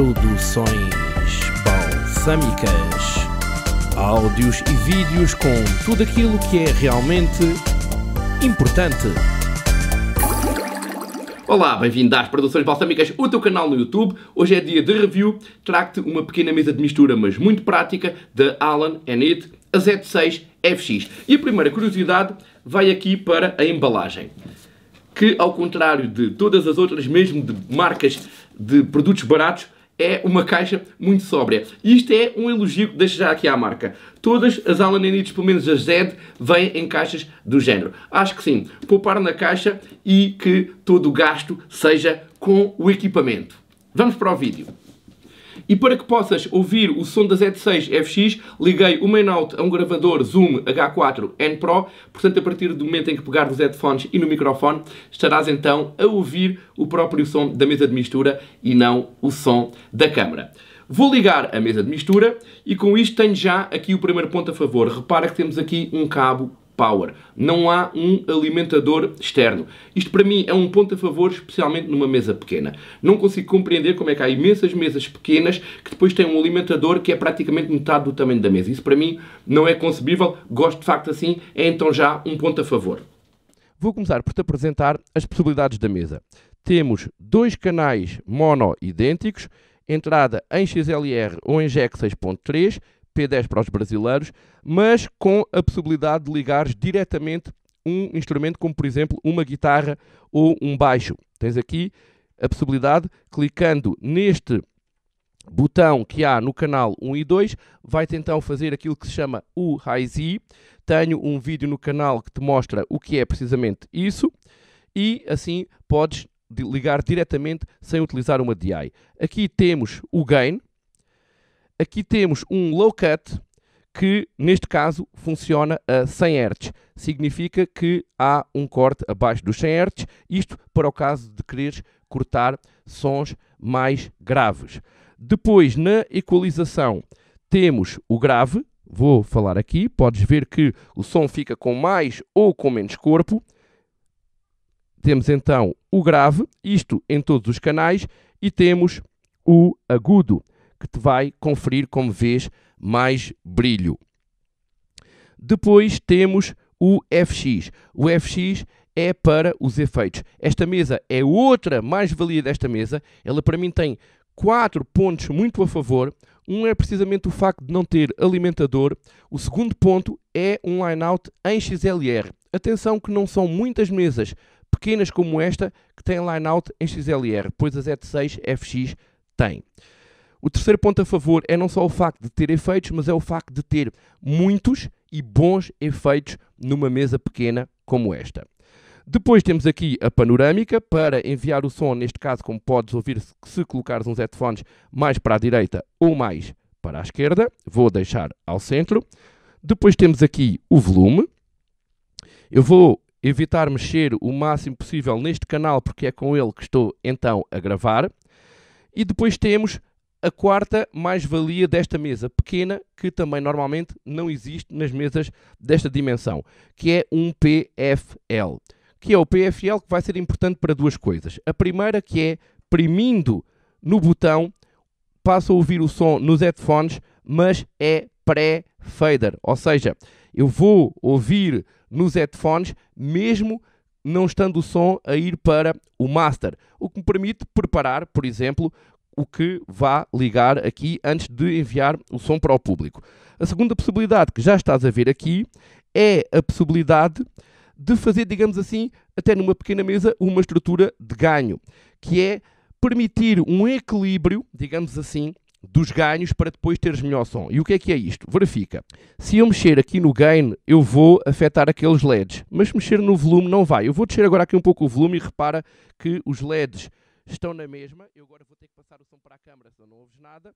Produções Balsâmicas. Áudios e vídeos com tudo aquilo que é realmente importante. Olá, bem-vindo às Produções Balsâmicas, o teu canal no YouTube. Hoje é dia de review. Trago-te uma pequena mesa de mistura, mas muito prática, da Alan It, a Z6 FX. E a primeira curiosidade vai aqui para a embalagem que, ao contrário de todas as outras, mesmo de marcas de produtos baratos, é uma caixa muito sóbria. E isto é um elogio que deixo já aqui à marca. Todas as Allen Enides, pelo menos as Zed, vêm em caixas do género. Acho que sim, poupar na caixa e que todo o gasto seja com o equipamento. Vamos para o vídeo. E para que possas ouvir o som da Z6FX, liguei o Mainout a um gravador Zoom H4 N Pro, portanto a partir do momento em que pegar os headphones e no microfone, estarás então a ouvir o próprio som da mesa de mistura e não o som da câmara. Vou ligar a mesa de mistura e com isto tenho já aqui o primeiro ponto a favor. Repara que temos aqui um cabo Power. Não há um alimentador externo. Isto para mim é um ponto a favor, especialmente numa mesa pequena. Não consigo compreender como é que há imensas mesas pequenas que depois têm um alimentador que é praticamente metade do tamanho da mesa. Isso para mim não é concebível. Gosto de facto assim. É então já um ponto a favor. Vou começar por te apresentar as possibilidades da mesa. Temos dois canais mono idênticos, entrada em XLR ou em Jack 6.3 P10 para os brasileiros, mas com a possibilidade de ligares diretamente um instrumento, como por exemplo uma guitarra ou um baixo. Tens aqui a possibilidade, clicando neste botão que há no canal 1 e 2, vai-te então fazer aquilo que se chama o Hi-Z. Tenho um vídeo no canal que te mostra o que é precisamente isso e assim podes ligar diretamente sem utilizar uma DI. Aqui temos o gain, aqui temos um low cut que, neste caso, funciona a 100 Hz. Significa que há um corte abaixo dos 100 Hz, isto para o caso de quereres cortar sons mais graves. Depois, na equalização, temos o grave, vou falar aqui, podes ver que o som fica com mais ou com menos corpo. Temos então o grave, isto em todos os canais, e temos o agudo que te vai conferir, como vês, mais brilho. Depois temos o FX. O FX é para os efeitos. Esta mesa é outra mais-valia desta mesa. Ela para mim tem quatro pontos muito a favor. Um é precisamente o facto de não ter alimentador. O segundo ponto é um line-out em XLR. Atenção que não são muitas mesas pequenas como esta que têm line-out em XLR, pois a Z6 FX tem. O terceiro ponto a favor é não só o facto de ter efeitos, mas é o facto de ter muitos e bons efeitos numa mesa pequena como esta. Depois temos aqui a panorâmica para enviar o som, neste caso, como podes ouvir se colocares uns headphones mais para a direita ou mais para a esquerda. Vou deixar ao centro. Depois temos aqui o volume. Eu vou evitar mexer o máximo possível neste canal porque é com ele que estou então a gravar. E depois temos a quarta mais-valia desta mesa, pequena, que também normalmente não existe nas mesas desta dimensão, que é um PFL. Que é o PFL que vai ser importante para duas coisas. A primeira que é, premindo no botão, passo a ouvir o som nos headphones, mas é pré-fader, ou seja, eu vou ouvir nos headphones mesmo não estando o som a ir para o master, o que me permite preparar, por exemplo, o que vá ligar aqui antes de enviar o som para o público. A segunda possibilidade que já estás a ver aqui é a possibilidade de fazer, digamos assim, até numa pequena mesa, uma estrutura de ganho, que é permitir um equilíbrio, digamos assim, dos ganhos para depois teres melhor som. E o que é que é isto? Verifica. Se eu mexer aqui no gain, eu vou afetar aqueles LEDs, mas mexer no volume não vai. Eu vou descer agora aqui um pouco o volume e repara que os LEDs estão na mesma. Eu agora vou ter que passar o som para a câmara, senão não ouves nada.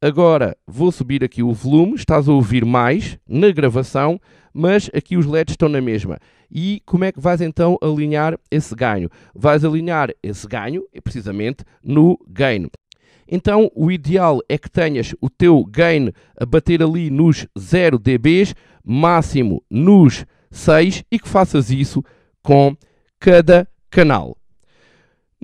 Agora vou subir aqui o volume, estás a ouvir mais na gravação, mas aqui os LEDs estão na mesma. E como é que vais então alinhar esse ganho? Vais alinhar esse ganho, precisamente, no gain. Então o ideal é que tenhas o teu gain a bater ali nos 0 dBs, máximo nos 6, e que faças isso com cada canal.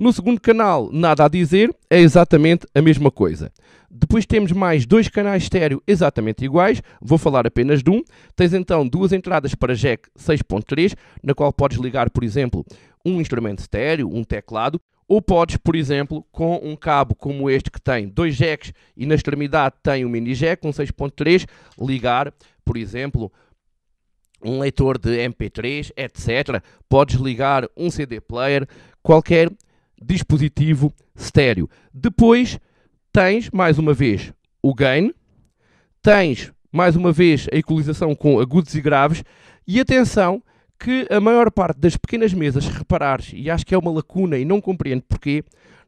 No segundo canal, nada a dizer, é exatamente a mesma coisa. Depois temos mais dois canais estéreo exatamente iguais, vou falar apenas de um. Tens então duas entradas para jack 6.3, na qual podes ligar, por exemplo, um instrumento estéreo, um teclado, ou podes, por exemplo, com um cabo como este que tem dois jacks e na extremidade tem um mini jack, um 6.3, ligar, por exemplo, um leitor de MP3, etc. Podes ligar um CD player, qualquer dispositivo estéreo. Depois tens, mais uma vez, o gain, tens, mais uma vez, a equalização com agudos e graves, e atenção que a maior parte das pequenas mesas, se reparares, e acho que é uma lacuna e não compreendo porquê,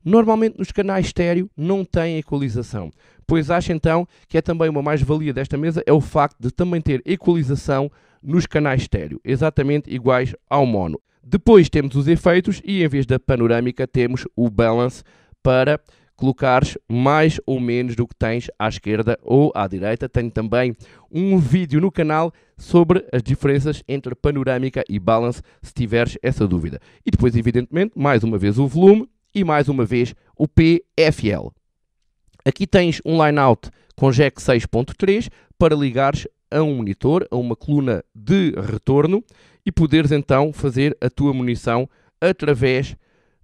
normalmente nos canais estéreo não tem equalização. Pois acho então que é também uma mais-valia desta mesa é o facto de também ter equalização nos canais estéreo, exatamente iguais ao mono. Depois temos os efeitos e em vez da panorâmica temos o balance para colocares mais ou menos do que tens à esquerda ou à direita. Tenho também um vídeo no canal sobre as diferenças entre panorâmica e balance, se tiveres essa dúvida. E depois, evidentemente, mais uma vez o volume e mais uma vez o PFL. Aqui tens um line-out com jack 6.3 para ligares a um monitor, a uma coluna de retorno e poderes então fazer a tua munição através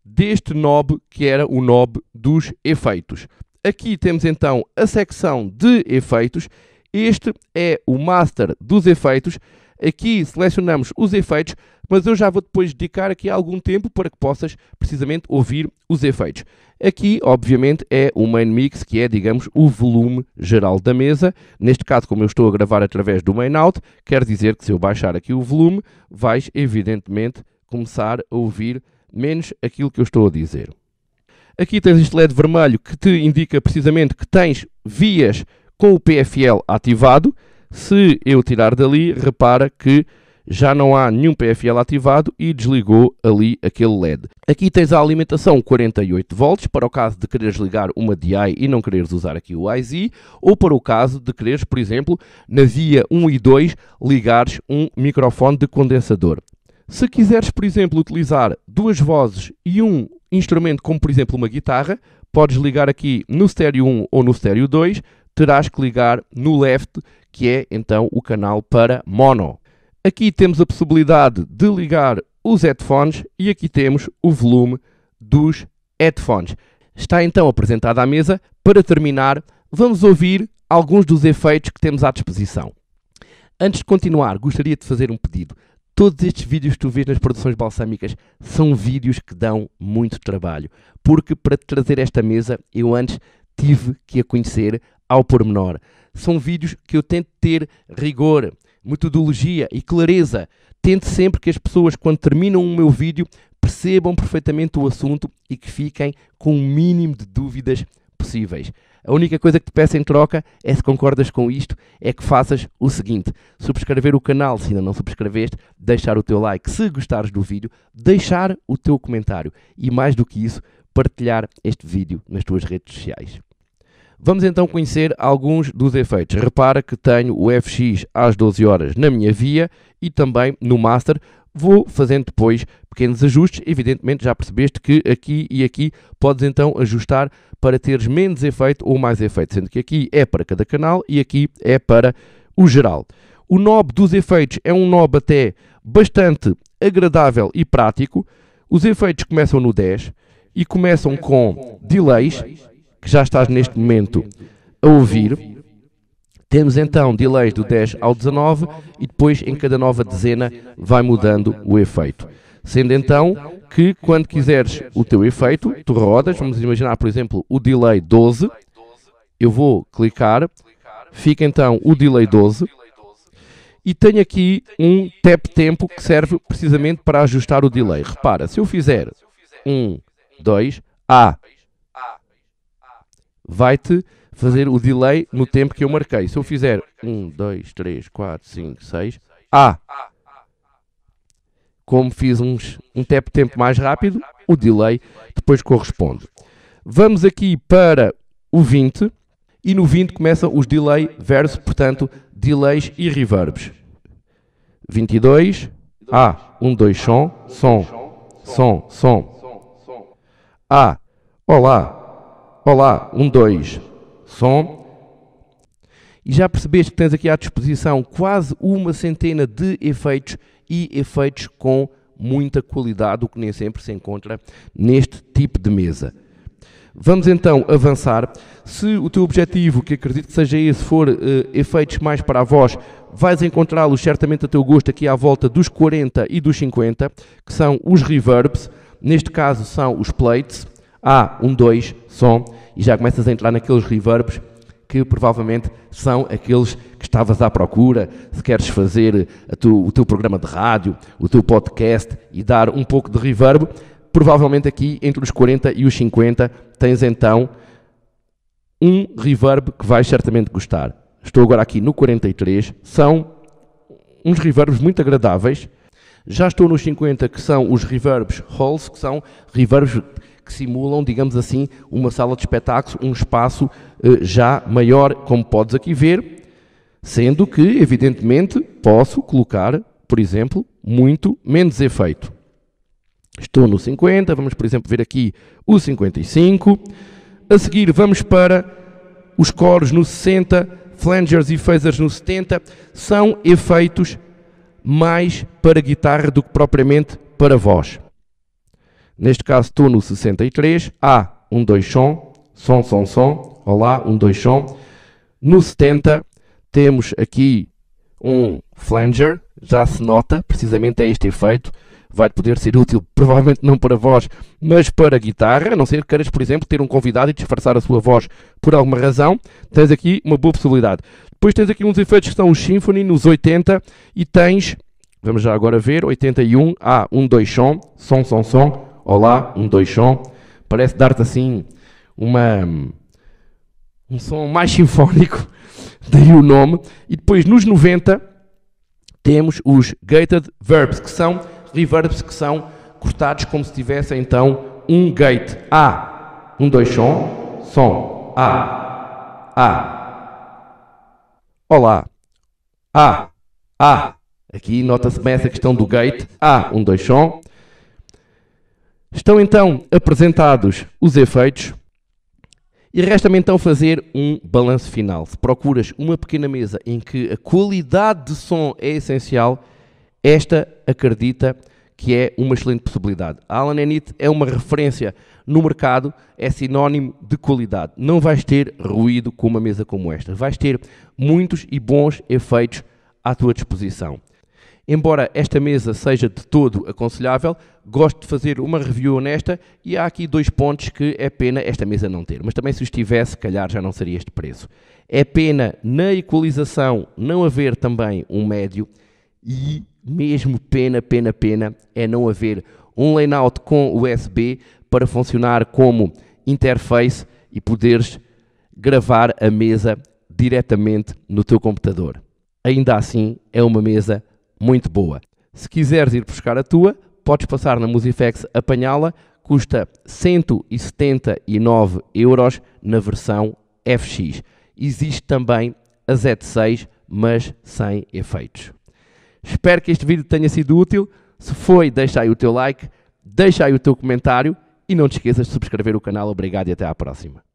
deste knob que era o knob dos efeitos. Aqui temos então a secção de efeitos. Este é o master dos efeitos Aqui selecionamos os efeitos, mas eu já vou depois dedicar aqui algum tempo para que possas precisamente ouvir os efeitos. Aqui, obviamente, é o main mix, que é, digamos, o volume geral da mesa. Neste caso, como eu estou a gravar através do main out, quer dizer que se eu baixar aqui o volume, vais evidentemente começar a ouvir menos aquilo que eu estou a dizer. Aqui tens este LED vermelho que te indica precisamente que tens vias com o PFL ativado, se eu tirar dali, repara que já não há nenhum PFL ativado e desligou ali aquele LED. Aqui tens a alimentação 48 volts para o caso de quereres ligar uma DI e não quereres usar aqui o IZ, ou para o caso de quereres, por exemplo, na via 1 e 2 ligares um microfone de condensador. Se quiseres, por exemplo, utilizar duas vozes e um instrumento como, por exemplo, uma guitarra, podes ligar aqui no estéreo 1 ou no estéreo 2, terás que ligar no left, que é então o canal para mono. Aqui temos a possibilidade de ligar os headphones e aqui temos o volume dos headphones. Está então apresentada a mesa. Para terminar, vamos ouvir alguns dos efeitos que temos à disposição. Antes de continuar, gostaria de fazer um pedido. Todos estes vídeos que tu vês nas produções balsâmicas são vídeos que dão muito trabalho, porque para te trazer esta mesa eu antes tive que a conhecer ao pormenor. São vídeos que eu tento ter rigor, metodologia e clareza. Tento sempre que as pessoas, quando terminam o meu vídeo, percebam perfeitamente o assunto e que fiquem com o mínimo de dúvidas possíveis. A única coisa que te peço em troca é se concordas com isto, é que faças o seguinte: subscrever o canal se ainda não subscreveste, deixar o teu like se gostares do vídeo, deixar o teu comentário e mais do que isso, partilhar este vídeo nas tuas redes sociais. Vamos então conhecer alguns dos efeitos. Repara que tenho o FX às 12 horas na minha via e também no master. Vou fazendo depois pequenos ajustes. Evidentemente, já percebeste que aqui e aqui podes então ajustar para teres menos efeito ou mais efeito, sendo que aqui é para cada canal e aqui é para o geral. O knob dos efeitos é um knob até bastante agradável e prático. Os efeitos começam no 10 e começam com delays que já estás neste momento a ouvir. Temos então delays do 10 ao 19 e depois em cada nova dezena vai mudando o efeito. Sendo então que quando quiseres o teu efeito, tu rodas, vamos imaginar por exemplo o delay 12, eu vou clicar, fica então o delay 12 e tenho aqui um tap tempo que serve precisamente para ajustar o delay. Repara, se eu fizer 1, 2, A, vai-te fazer o delay no tempo que eu marquei. Se eu fizer 1, 2, 3, 4, 5, 6, A. Como fiz uns, um tempo mais rápido, o delay depois corresponde. Vamos aqui para o 20 e no 20 começam os delay versus, portanto, delays e reverbs. 22, A, 1, 2, som, som, som, som. A, olá, Olá, um, dois, som. E já percebeste que tens aqui à disposição quase uma centena de efeitos e efeitos com muita qualidade, o que nem sempre se encontra neste tipo de mesa. Vamos então avançar. Se o teu objetivo, que acredito que seja esse, for uh, efeitos mais para a voz, vais encontrá-los certamente a teu gosto aqui à volta dos 40 e dos 50, que são os reverbs, neste caso são os plates, há ah, um dois som e já começas a entrar naqueles reverbs que provavelmente são aqueles que estavas à procura, se queres fazer eh, tu, o teu programa de rádio, o teu podcast e dar um pouco de reverb, provavelmente aqui entre os 40 e os 50 tens então um reverb que vais certamente gostar. Estou agora aqui no 43, são uns reverbs muito agradáveis. Já estou nos 50 que são os reverbs halls, que são reverbs que simulam, digamos assim, uma sala de espetáculos, um espaço eh, já maior, como podes aqui ver, sendo que, evidentemente, posso colocar, por exemplo, muito menos efeito. Estou no 50, vamos, por exemplo, ver aqui o 55. A seguir, vamos para os coros no 60, flangers e phasers no 70. São efeitos mais para guitarra do que propriamente para voz. Neste caso, estou no 63. Há um dois som, som, som, som. Olá, um dois som. No 70 temos aqui um flanger, já se nota, precisamente é este efeito. Vai poder ser útil, provavelmente não para voz, mas para guitarra, a não ser que queiras, por exemplo, ter um convidado e disfarçar a sua voz por alguma razão, tens aqui uma boa possibilidade. Depois tens aqui uns efeitos que são o Symphony nos 80 e tens, vamos já agora ver, 81, há ah, um dois som, som, som, som, olá, um dois som, parece dar-te assim uma um som mais sinfónico, daí o nome. E depois nos 90 temos os gated verbs, que são reverbs que são cortados como se tivesse então um gate A, um dois som, som A, A. Olá. A, A. Aqui nota-se bem essa questão do gate A, um dois som. Estão então apresentados os efeitos e resta-me então fazer um balanço final. Se procuras uma pequena mesa em que a qualidade de som é essencial, esta acredita que é uma excelente possibilidade. A Alan Enit é uma referência no mercado, é sinónimo de qualidade. Não vais ter ruído com uma mesa como esta. Vais ter muitos e bons efeitos à tua disposição. Embora esta mesa seja de todo aconselhável, gosto de fazer uma review honesta e há aqui dois pontos que é pena esta mesa não ter, mas também se os tivesse, calhar já não seria este preço. É pena na equalização não haver também um médio e mesmo pena, pena, pena é não haver um layout com USB para funcionar como interface e poderes gravar a mesa diretamente no teu computador. Ainda assim, é uma mesa muito boa. Se quiseres ir buscar a tua, podes passar na Musifex apanhá-la, custa 179 euros na versão FX. Existe também a Z6, mas sem efeitos. Espero que este vídeo tenha sido útil. Se foi, deixa aí o teu like, deixa aí o teu comentário e não te esqueças de subscrever o canal. Obrigado e até à próxima.